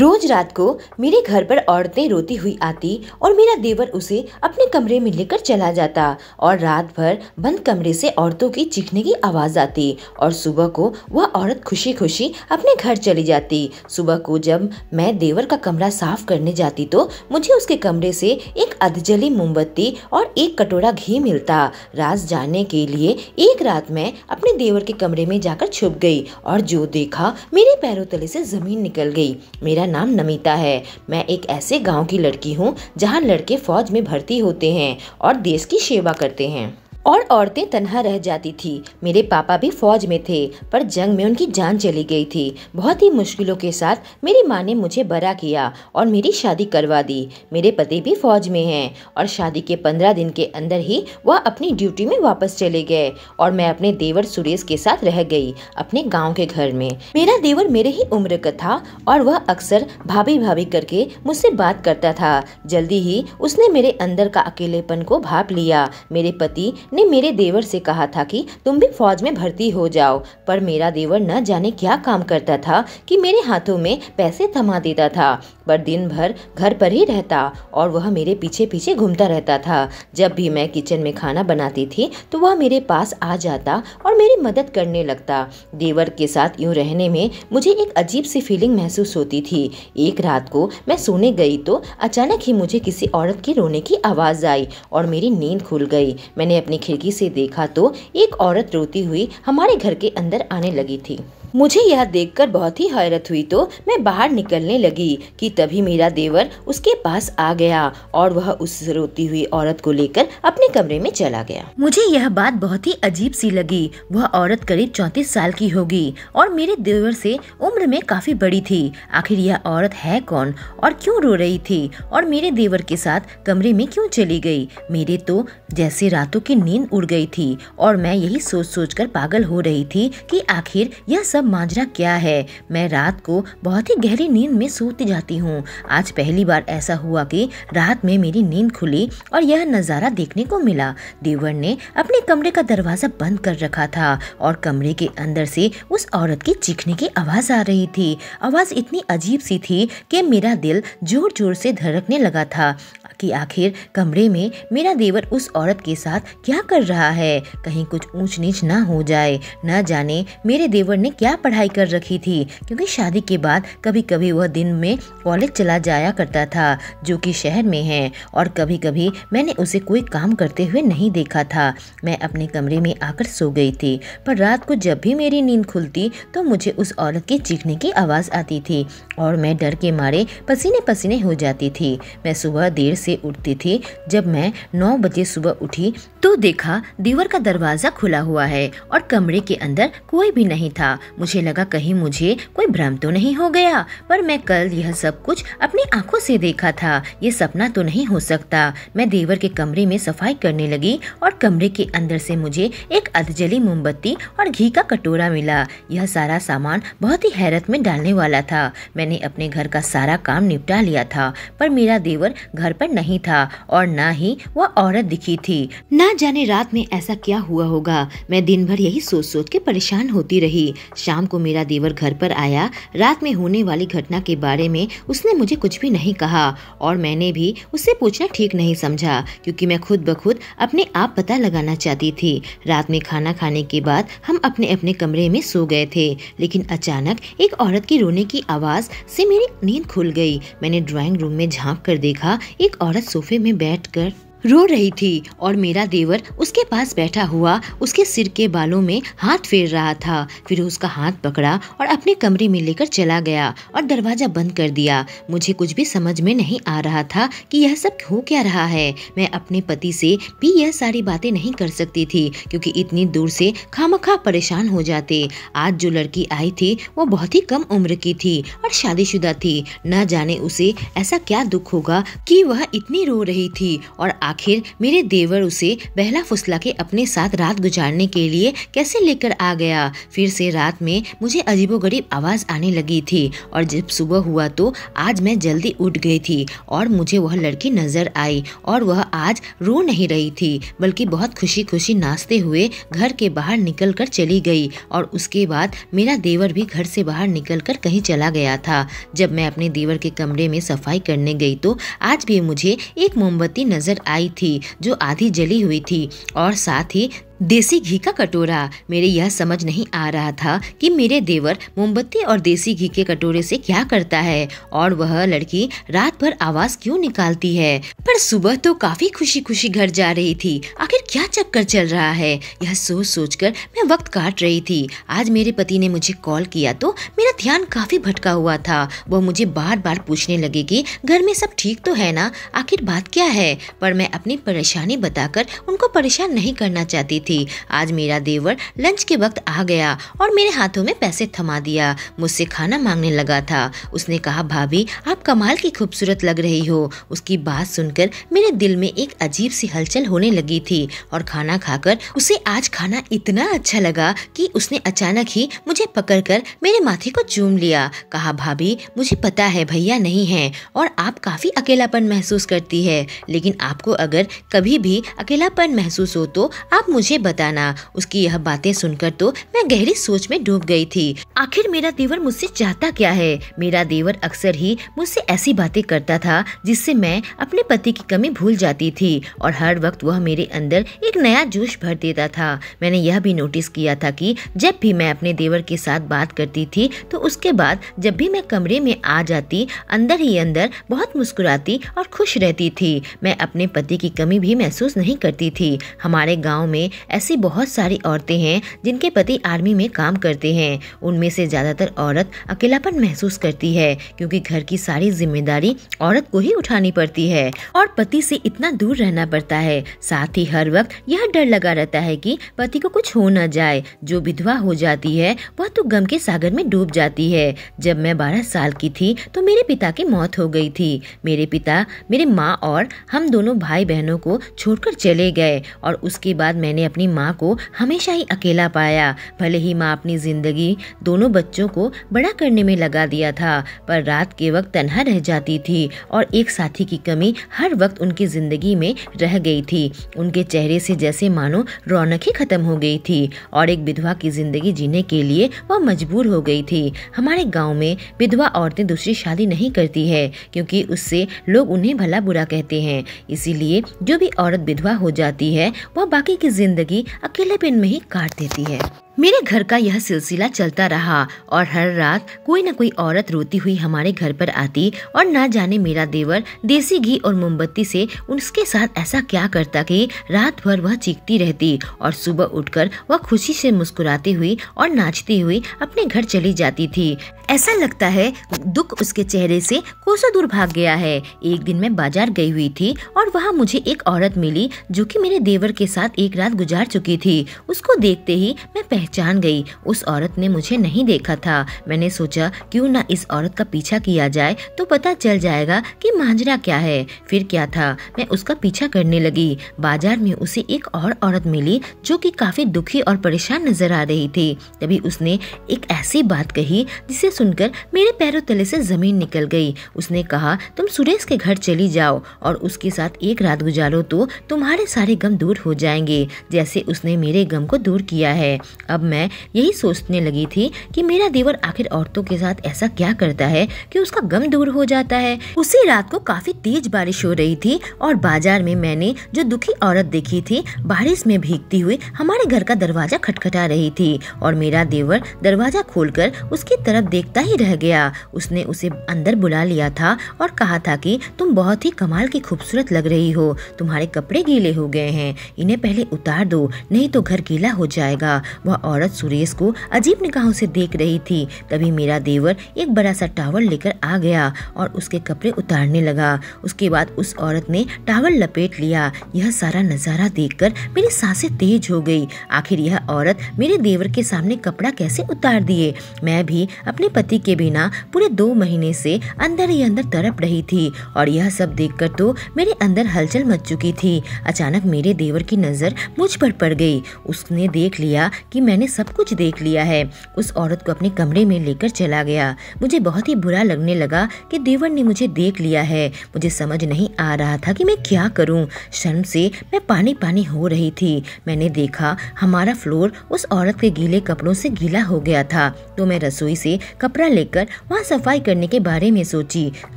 रोज रात को मेरे घर पर औरतें रोती हुई आती और मेरा देवर उसे अपने कमरे में लेकर चला जाता और रात भर बंद कमरे से औरतों की चीखने की आवाज़ आती और सुबह को वह औरत खुशी खुशी अपने घर चली जाती सुबह को जब मैं देवर का कमरा साफ करने जाती तो मुझे उसके कमरे से एक अधजली मोमबत्ती और एक कटोरा घी मिलता राज जाने के लिए एक रात मैं अपने देवर के कमरे में जाकर छुप गई और जो देखा मेरे पैरों तले से ज़मीन निकल गई मेरा मेरा नाम नमिता है मैं एक ऐसे गांव की लड़की हूं जहां लड़के फ़ौज में भर्ती होते हैं और देश की सेवा करते हैं और औरतें तनहा रह जाती थी मेरे पापा भी फौज में थे पर जंग में उनकी जान चली गई थी बहुत ही मुश्किलों के साथ मेरी माँ ने मुझे बड़ा किया और मेरी शादी करवा दी मेरे पति भी फौज में हैं और शादी के पंद्रह दिन के अंदर ही वह अपनी ड्यूटी में वापस चले गए और मैं अपने देवर सुरेश के साथ रह गई अपने गाँव के घर में मेरा देवर मेरे ही उम्र का था और वह अक्सर भाभी भाभी करके मुझसे बात करता था जल्दी ही उसने मेरे अंदर का अकेलेपन को भाप लिया मेरे पति ने मेरे देवर से कहा था कि तुम भी फौज में भर्ती हो जाओ पर मेरा देवर न जाने क्या काम करता था कि मेरे हाथों में पैसे थमा देता था पर दिन भर घर पर ही रहता और वह मेरे पीछे पीछे घूमता रहता था जब भी मैं किचन में खाना बनाती थी तो वह मेरे पास आ जाता और मेरी मदद करने लगता देवर के साथ यूँ रहने में मुझे एक अजीब सी फीलिंग महसूस होती थी एक रात को मैं सोने गई तो अचानक ही मुझे किसी औरत के रोने की आवाज़ आई और मेरी नींद खुल गई मैंने अपनी खिड़की से देखा तो एक औरत रोती हुई हमारे घर के अंदर आने लगी थी मुझे यह देखकर बहुत ही हैरत हुई तो मैं बाहर निकलने लगी कि तभी मेरा देवर उसके पास आ गया और वह उस रोती हुई औरत को लेकर अपने कमरे में चला गया मुझे यह बात बहुत ही अजीब सी लगी वह औरत करीब चौंतीस साल की होगी और मेरे देवर से उम्र में काफी बड़ी थी आखिर यह औरत है कौन और क्यों रो रही थी और मेरे देवर के साथ कमरे में क्यों चली गई मेरे तो जैसे रातों की नींद उड़ गई थी और मैं यही सोच सोच कर पागल हो रही थी कि आखिर यह सब कब माजरा क्या है मैं रात को बहुत ही गहरी नींद में सोती जाती हूँ आज पहली बार ऐसा हुआ कि रात में मेरी नींद खुली और यह नज़ारा देखने को मिला देवर ने अपने कमरे का दरवाज़ा बंद कर रखा था और कमरे के अंदर से उस औरत की चीखने की आवाज़ आ रही थी आवाज़ इतनी अजीब सी थी कि मेरा दिल जोर जोर से धड़कने लगा था कि आखिर कमरे में मेरा देवर उस औरत के साथ क्या कर रहा है कहीं कुछ ऊंच नीच ना हो जाए ना जाने मेरे देवर ने क्या पढ़ाई कर रखी थी क्योंकि शादी के बाद कभी कभी वह दिन में कॉलेज चला जाया करता था जो कि शहर में है और कभी कभी मैंने उसे कोई काम करते हुए नहीं देखा था मैं अपने कमरे में आकर सो गई थी पर रात को जब भी मेरी नींद खुलती तो मुझे उस औरत के चीखने की आवाज़ आती थी और मैं डर के मारे पसीने पसीने हो जाती थी मैं सुबह देर से उठती थी जब मैं नौ बजे सुबह उठी तो देखा दीवार का दरवाज़ा खुला हुआ है और कमरे के अंदर कोई भी नहीं था मुझे लगा कहीं मुझे कोई भ्रम तो नहीं हो गया पर मैं कल यह सब कुछ अपनी आंखों से देखा था ये सपना तो नहीं हो सकता मैं देवर के कमरे में सफाई करने लगी और कमरे के अंदर से मुझे एक अधजली मोमबत्ती और घी का कटोरा मिला यह सारा सामान बहुत ही हैरत में डालने वाला था मैंने अपने घर का सारा काम निपटा लिया था पर मेरा देवर घर पर नहीं था और न ही वह औरत दिखी थी ना जाने रात में ऐसा क्या हुआ होगा मैं दिन भर यही सोच सोच के परेशान होती रही शाम को मेरा देवर घर पर आया रात में होने वाली घटना के बारे में उसने मुझे कुछ भी नहीं कहा और मैंने भी उससे पूछना ठीक नहीं समझा क्योंकि मैं खुद ब खुद अपने आप पता लगाना चाहती थी रात में खाना खाने के बाद हम अपने अपने कमरे में सो गए थे लेकिन अचानक एक औरत की रोने की आवाज़ से मेरी नींद खुल गई मैंने ड्राइंग रूम में झांक कर देखा एक औरत सोफे में बैठकर रो रही थी और मेरा देवर उसके पास बैठा हुआ उसके सिर के बालों में हाथ फेर रहा था फिर उसका हाथ पकड़ा और अपने कमरे में लेकर चला गया और दरवाज़ा बंद कर दिया मुझे कुछ भी समझ में नहीं आ रहा था कि यह सब हो क्या रहा है मैं अपने पति से भी यह सारी बातें नहीं कर सकती थी क्योंकि इतनी दूर से खामखा परेशान हो जाते आज जो लड़की आई थी वो बहुत ही कम उम्र की थी और शादीशुदा थी न जाने उसे ऐसा क्या दुख होगा कि वह इतनी रो रही थी और आ आखिर मेरे देवर उसे बहला फुसला के अपने साथ रात गुजारने के लिए कैसे लेकर आ गया फिर से रात में मुझे अजीबोगरीब आवाज़ आने लगी थी और जब सुबह हुआ तो आज मैं जल्दी उठ गई थी और मुझे वह लड़की नज़र आई और वह आज रो नहीं रही थी बल्कि बहुत खुशी खुशी नाचते हुए घर के बाहर निकल कर चली गई और उसके बाद मेरा देवर भी घर से बाहर निकल कर कहीं चला गया था जब मैं अपने देवर के कमरे में सफाई करने गई तो आज भी मुझे एक मोमबत्ती नज़र आई आई थी जो आधी जली हुई थी और साथ ही देसी घी का कटोरा मेरे यह समझ नहीं आ रहा था कि मेरे देवर मोमबत्ती और देसी घी के कटोरे से क्या करता है और वह लड़की रात भर आवाज क्यों निकालती है पर सुबह तो काफी खुशी खुशी घर जा रही थी आखिर क्या चक्कर चल रहा है यह सोच सोच कर मैं वक्त काट रही थी आज मेरे पति ने मुझे कॉल किया तो मेरा ध्यान काफी भटका हुआ था वह मुझे बार बार पूछने लगे की घर में सब ठीक तो है ना आखिर बात क्या है पर मैं अपनी परेशानी बताकर उनको परेशान नहीं करना चाहती थी थी आज मेरा देवर लंच के वक्त आ गया और मेरे हाथों में पैसे थमा दिया मुझसे खाना मांगने लगा था उसने कहा भाभी आप कमाल की खूबसूरत लग रही हो उसकी बात सुनकर मेरे दिल में एक अजीब सी हलचल होने लगी थी और खाना खाकर उसे आज खाना इतना अच्छा लगा कि उसने अचानक ही मुझे पकड़कर मेरे माथे को चूम लिया कहा भाभी मुझे पता है भैया नहीं है और आप काफ़ी अकेलापन महसूस करती है लेकिन आपको अगर कभी भी अकेलापन महसूस हो तो आप मुझे मुझे बताना उसकी यह बातें सुनकर तो मैं गहरी सोच में डूब गई थी आखिर मेरा देवर मुझसे चाहता क्या है मेरा देवर अक्सर ही मुझसे ऐसी बातें करता था जिससे मैं अपने पति की कमी भूल जाती थी और हर वक्त वह मेरे अंदर एक नया जोश भर देता था मैंने यह भी नोटिस किया था कि जब भी मैं अपने देवर के साथ बात करती थी तो उसके बाद जब भी मैं कमरे में आ जाती अंदर ही अंदर बहुत मुस्कुराती और खुश रहती थी मैं अपने पति की कमी भी महसूस नहीं करती थी हमारे गांव में ऐसी बहुत सारी औरतें हैं जिनके पति आर्मी में काम करते हैं उनमें से ज़्यादातर औरत अकेलापन महसूस करती है क्योंकि घर की सारी जिम्मेदारी औरत को ही उठानी पड़ती है और पति से इतना दूर रहना पड़ता है साथ ही हर वक्त यह डर लगा रहता है कि पति को कुछ हो न जाए जो विधवा हो जाती है वह तो गम के सागर में डूब जाती है जब मैं बारह साल की थी तो मेरे पिता की मौत हो गई थी मेरे पिता मेरे माँ और हम दोनों भाई बहनों को छोड़कर चले गए और उसके बाद मैंने अपनी माँ को हमेशा ही अकेला पाया भले ही माँ अपनी ज़िंदगी दोनों बच्चों को बड़ा करने में लगा दिया था पर रात के वक्त तनहा रह जाती थी और एक साथी की कमी हर वक्त उनकी ज़िंदगी में रह गई थी उनके चेहरे से जैसे मानो रौनक ही ख़त्म हो गई थी और एक विधवा की ज़िंदगी जीने के लिए वह मजबूर हो गई थी हमारे गाँव में विधवा औरतें दूसरी शादी नहीं करती है क्योंकि उससे लोग उन्हें भला बुरा कहते हैं इसीलिए जो भी औरत विधवा हो जाती है वह बाकी की ज़िंदगी जिंदगी अकेलेपन में ही काट देती है मेरे घर का यह सिलसिला चलता रहा और हर रात कोई न कोई औरत रोती हुई हमारे घर पर आती और ना जाने मेरा देवर देसी घी और मोमबत्ती से उसके साथ ऐसा क्या करता कि रात भर वह चीखती रहती और सुबह उठकर वह खुशी से मुस्कुराती हुई और नाचती हुई अपने घर चली जाती थी ऐसा लगता है दुख उसके चेहरे से कोसों दूर भाग गया है एक दिन मैं बाजार गई हुई थी और वहाँ मुझे एक औरत मिली जो कि मेरे देवर के साथ एक रात गुजार चुकी थी उसको देखते ही मैं पहले पहचान गई उस औरत ने मुझे नहीं देखा था मैंने सोचा क्यों ना इस औरत का पीछा किया जाए तो पता चल जाएगा कि मांजरा क्या है फिर क्या था मैं उसका पीछा करने लगी बाजार में उसे एक और औरत मिली जो कि काफ़ी दुखी और परेशान नजर आ रही थी तभी उसने एक ऐसी बात कही जिसे सुनकर मेरे पैरों तले से ज़मीन निकल गई उसने कहा तुम सुरेश के घर चली जाओ और उसके साथ एक रात गुजारो तो तुम्हारे सारे गम दूर हो जाएंगे जैसे उसने मेरे गम को दूर किया है अब मैं यही सोचने लगी थी कि मेरा देवर आखिर औरतों के साथ ऐसा क्या करता है कि उसका गम दूर हो जाता है उसी रात को काफी तेज बारिश हो रही थी और बाजार में मैंने जो दुखी औरत देखी थी बारिश में भीगती हुई हमारे घर का दरवाजा खटखटा रही थी और मेरा देवर दरवाजा खोलकर उसकी तरफ देखता ही रह गया उसने उसे अंदर बुला लिया था और कहा था कि तुम बहुत ही कमाल की खूबसूरत लग रही हो तुम्हारे कपड़े गीले हो गए हैं इन्हें पहले उतार दो नहीं तो घर गीला हो जाएगा वह औरत सुरेश को अजीब निगाहों से देख रही थी तभी मेरा देवर एक बड़ा सा टावल लेकर आ गया और उसके कपड़े उतारने लगा उसके बाद उस औरत ने टावल लपेट लिया यह सारा नज़ारा देखकर मेरी सांसें तेज हो गई आखिर यह औरत मेरे देवर के सामने कपड़ा कैसे उतार दिए मैं भी अपने पति के बिना पूरे दो महीने से अंदर ही अंदर तड़प रही थी और यह सब देखकर तो मेरे अंदर हलचल मच चुकी थी अचानक मेरे देवर की नज़र मुझ पर पड़ गई उसने देख लिया कि मैं मैंने सब कुछ देख लिया है उस औरत को अपने कमरे में लेकर चला गया मुझे बहुत ही बुरा लगने लगा कि देवर ने मुझे देख लिया है मुझे समझ नहीं आ रहा था कि मैं क्या करूं शर्म से मैं पानी पानी हो रही थी मैंने देखा हमारा फ्लोर उस औरत के गीले कपड़ों से गीला हो गया था तो मैं रसोई से कपड़ा लेकर वहाँ सफाई करने के बारे में सोची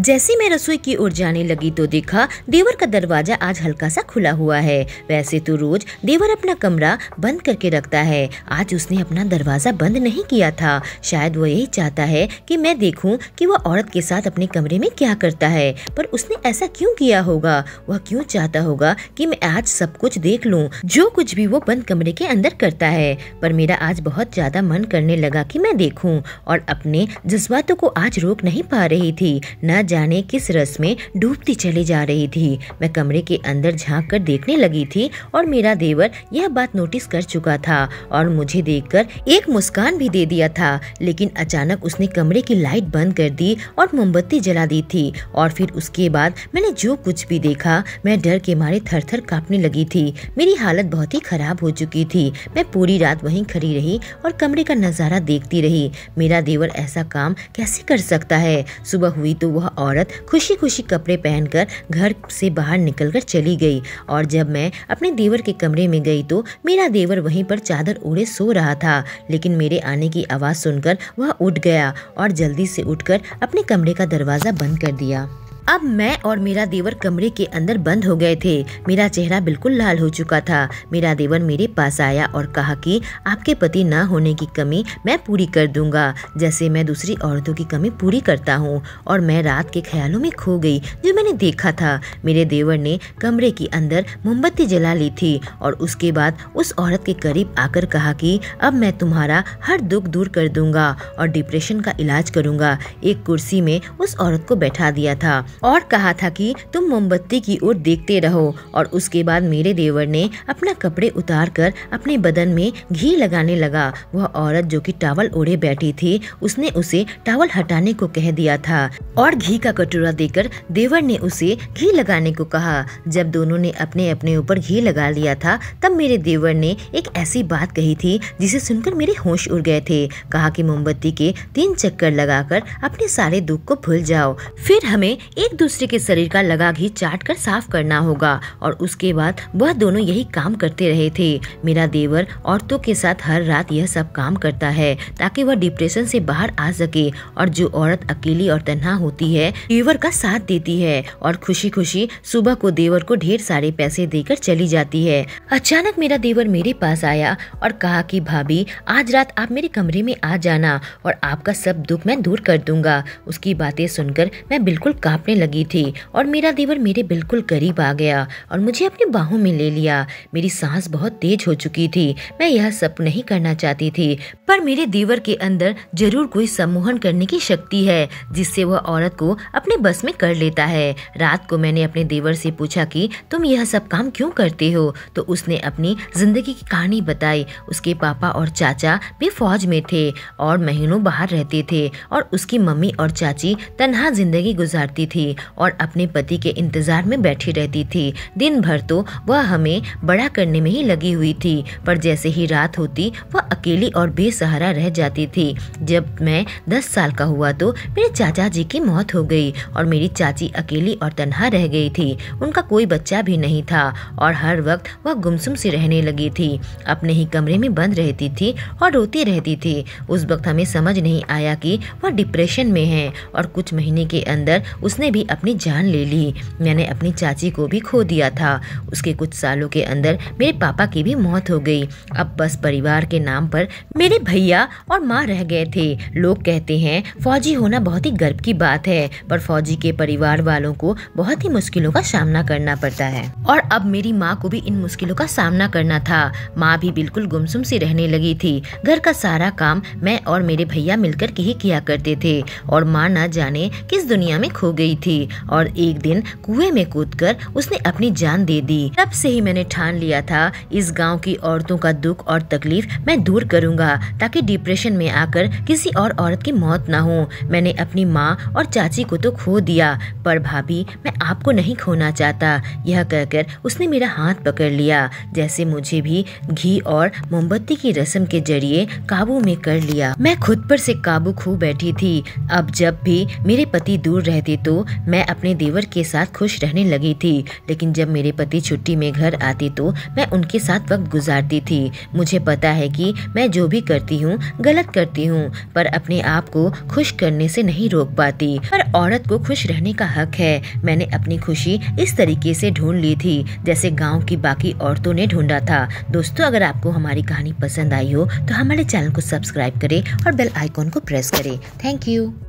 जैसे मैं रसोई की ओर जाने लगी तो देखा देवर का दरवाजा आज हल्का सा खुला हुआ है वैसे तो रोज देवर अपना कमरा बंद करके रखता है आज उसने अपना दरवाजा बंद नहीं किया था शायद वो यही चाहता है कि मैं देखूं कि वह औरत के साथ अपने कमरे में क्या करता है पर उसने ऐसा क्यों किया होगा वह क्यों चाहता होगा कि मैं आज सब कुछ देख लूं जो कुछ भी वो बंद कमरे के अंदर करता है पर मेरा आज बहुत ज्यादा मन करने लगा कि मैं देखूं और अपने जज्बातों को आज रोक नहीं पा रही थी न जाने किस रस में डूबती चली जा रही थी मैं कमरे के अंदर झांक कर देखने लगी थी और मेरा देवर यह बात नोटिस कर चुका था और मुझे देखकर एक मुस्कान भी दे दिया था लेकिन अचानक उसने कमरे की लाइट बंद कर दी और मोमबत्ती जला दी थी और फिर उसके बाद मैंने जो कुछ भी देखा मैं डर के मारे थर थर कांपने लगी थी मेरी हालत बहुत ही खराब हो चुकी थी मैं पूरी रात वहीं खड़ी रही और कमरे का नज़ारा देखती रही मेरा देवर ऐसा काम कैसे कर सकता है सुबह हुई तो वह औरत खुशी खुशी कपड़े पहनकर घर से बाहर निकलकर चली गई और जब मैं अपने देवर के कमरे में गई तो मेरा देवर वहीं पर चादर ओढ़े सो रहा था लेकिन मेरे आने की आवाज़ सुनकर वह उठ गया और जल्दी से उठकर अपने कमरे का दरवाज़ा बंद कर दिया अब मैं और मेरा देवर कमरे के अंदर बंद हो गए थे मेरा चेहरा बिल्कुल लाल हो चुका था मेरा देवर मेरे पास आया और कहा कि आपके पति न होने की कमी मैं पूरी कर दूंगा जैसे मैं दूसरी औरतों की कमी पूरी करता हूँ और मैं रात के ख्यालों में खो गई जो मैंने देखा था मेरे देवर ने कमरे के अंदर मोमबत्ती जला ली थी और उसके बाद उस औरत के करीब आकर कहा कि अब मैं तुम्हारा हर दुख दूर कर दूंगा और डिप्रेशन का इलाज करूंगा एक कुर्सी में उस औरत को बैठा दिया था और कहा था कि तुम मोमबत्ती की ओर देखते रहो और उसके बाद मेरे देवर ने अपना कपड़े उतार कर अपने बदन में घी लगाने लगा वह औरत जो कि टावल ओढ़े बैठी थी उसने उसे टावल हटाने को कह दिया था और घी का कटोरा देकर देवर ने उसे घी लगाने को कहा जब दोनों ने अपने अपने ऊपर घी लगा लिया था तब मेरे देवर ने एक ऐसी बात कही थी जिसे सुनकर मेरे होश उड़ गए थे कहा कि मोमबत्ती के तीन चक्कर लगाकर अपने सारे दुख को भूल जाओ फिर हमें एक दूसरे के शरीर का लगा घी चाट कर साफ करना होगा और उसके बाद वह दोनों यही काम करते रहे थे मेरा देवर औरतों के साथ हर रात यह सब काम करता है ताकि वह डिप्रेशन से बाहर आ सके और जो औरत अकेली और तनहा होती है देवर का साथ देती है और खुशी खुशी सुबह को देवर को ढेर सारे पैसे देकर चली जाती है अचानक मेरा देवर मेरे पास आया और कहा कि भाभी आज रात आप मेरे कमरे में आ जाना और आपका सब दुख मैं दूर कर दूंगा उसकी बातें सुनकर मैं बिल्कुल कांपने रोने लगी थी और मेरा देवर मेरे बिल्कुल करीब आ गया और मुझे अपनी बाहों में ले लिया मेरी सांस बहुत तेज हो चुकी थी मैं यह सब नहीं करना चाहती थी पर मेरे देवर के अंदर जरूर कोई सम्मोहन करने की शक्ति है जिससे वह औरत को अपने बस में कर लेता है रात को मैंने अपने देवर से पूछा कि तुम यह सब काम क्यों करते हो तो उसने अपनी जिंदगी की कहानी बताई उसके पापा और चाचा भी फौज में थे और महीनों बाहर रहते थे और उसकी मम्मी और चाची तनहा जिंदगी गुजारती थी थी और अपने पति के इंतज़ार में बैठी रहती थी दिन भर तो वह हमें बड़ा करने में ही लगी हुई थी पर जैसे ही रात होती वह अकेली और बेसहारा रह जाती थी जब मैं दस साल का हुआ तो मेरे चाचा जी की मौत हो गई और मेरी चाची अकेली और तनहा रह गई थी उनका कोई बच्चा भी नहीं था और हर वक्त वह गुमसुम सी रहने लगी थी अपने ही कमरे में बंद रहती थी और रोती रहती थी उस वक्त हमें समझ नहीं आया कि वह डिप्रेशन में है और कुछ महीने के अंदर उसने भी अपनी जान ले ली मैंने अपनी चाची को भी खो दिया था उसके कुछ सालों के अंदर मेरे पापा की भी मौत हो गई अब बस परिवार के नाम पर मेरे भैया और माँ रह गए थे लोग कहते हैं फौजी होना बहुत ही गर्व की बात है पर फौजी के परिवार वालों को बहुत ही मुश्किलों का सामना करना पड़ता है और अब मेरी माँ को भी इन मुश्किलों का सामना करना था माँ भी बिल्कुल गुमसुम सी रहने लगी थी घर का सारा काम मैं और मेरे भैया मिलकर के ही किया करते थे और माँ न जाने किस दुनिया में खो गई रही थी और एक दिन कुएं में कूदकर उसने अपनी जान दे दी तब से ही मैंने ठान लिया था इस गांव की औरतों का दुख और तकलीफ मैं दूर करूंगा ताकि डिप्रेशन में आकर किसी और औरत की मौत ना हो मैंने अपनी माँ और चाची को तो खो दिया पर भाभी मैं आपको नहीं खोना चाहता यह कहकर उसने मेरा हाथ पकड़ लिया जैसे मुझे भी घी और मोमबत्ती की रस्म के जरिए काबू में कर लिया मैं खुद पर से काबू खो बैठी थी अब जब भी मेरे पति दूर रहते तो मैं अपने देवर के साथ खुश रहने लगी थी लेकिन जब मेरे पति छुट्टी में घर आते तो मैं उनके साथ वक्त गुजारती थी मुझे पता है कि मैं जो भी करती हूँ गलत करती हूँ पर अपने आप को खुश करने से नहीं रोक पाती पर औरत को खुश रहने का हक है मैंने अपनी खुशी इस तरीके से ढूंढ ली थी जैसे गाँव की बाकी औरतों ने ढूंढा था दोस्तों अगर आपको हमारी कहानी पसंद आई हो तो हमारे चैनल को सब्सक्राइब करें और बेल आइकॉन को प्रेस करें थैंक यू